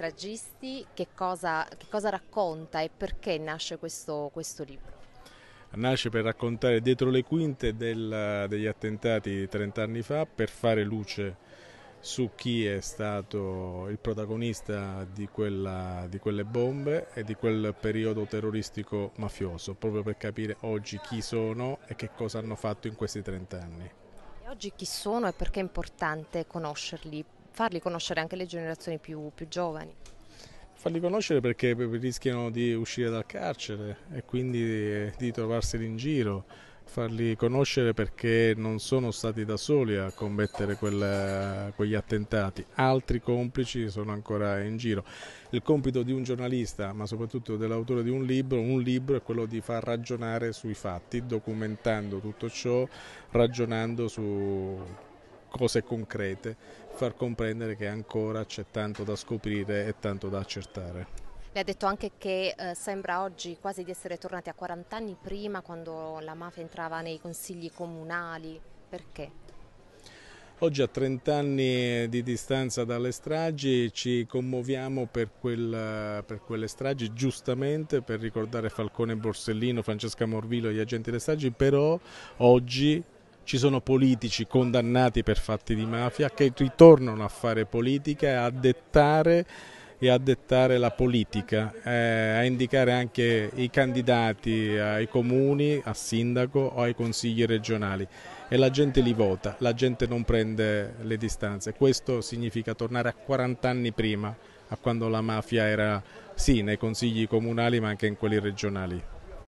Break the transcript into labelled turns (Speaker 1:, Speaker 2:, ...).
Speaker 1: naufragisti, che cosa, che cosa racconta e perché nasce questo, questo libro?
Speaker 2: nasce per raccontare dietro le quinte del, degli attentati di 30 anni fa, per fare luce su chi è stato il protagonista di, quella, di, quelle bombe e di quel periodo terroristico mafioso, proprio per capire oggi chi sono e che cosa hanno fatto in questi 30 anni.
Speaker 1: E oggi chi sono e perché è importante conoscerli farli conoscere anche le generazioni più, più giovani?
Speaker 2: farli conoscere perché rischiano di uscire dal carcere e quindi eh, di trovarseli in giro, farli conoscere perché non sono stati da soli a commettere quella, quegli attentati, altri complici sono ancora in giro. Il compito di un giornalista, ma soprattutto dell'autore di un libro, un libro è quello di far ragionare sui fatti, documentando tutto ciò, ragionando su cose concrete, far comprendere che ancora c'è tanto da scoprire e tanto da accertare.
Speaker 1: Le ha detto anche che eh, sembra oggi quasi di essere tornati a 40 anni prima quando la mafia entrava nei consigli comunali, perché?
Speaker 2: Oggi a 30 anni di distanza dalle stragi ci commuoviamo per, quel, per, quelle stragi, giustamente per ricordare Falcone Borsellino, Francesca Morvillo e gli agenti delle stragi, però oggi ci sono politici condannati per fatti di mafia che ritornano a fare politica e a dettare e a dettare la politica, eh, a indicare anche i candidati ai comuni, a sindaco o ai consigli regionali e la gente li vota, la gente non prende le distanze. Questo significa tornare a 40 anni prima, a quando la mafia era sì nei consigli comunali ma anche in quelli regionali.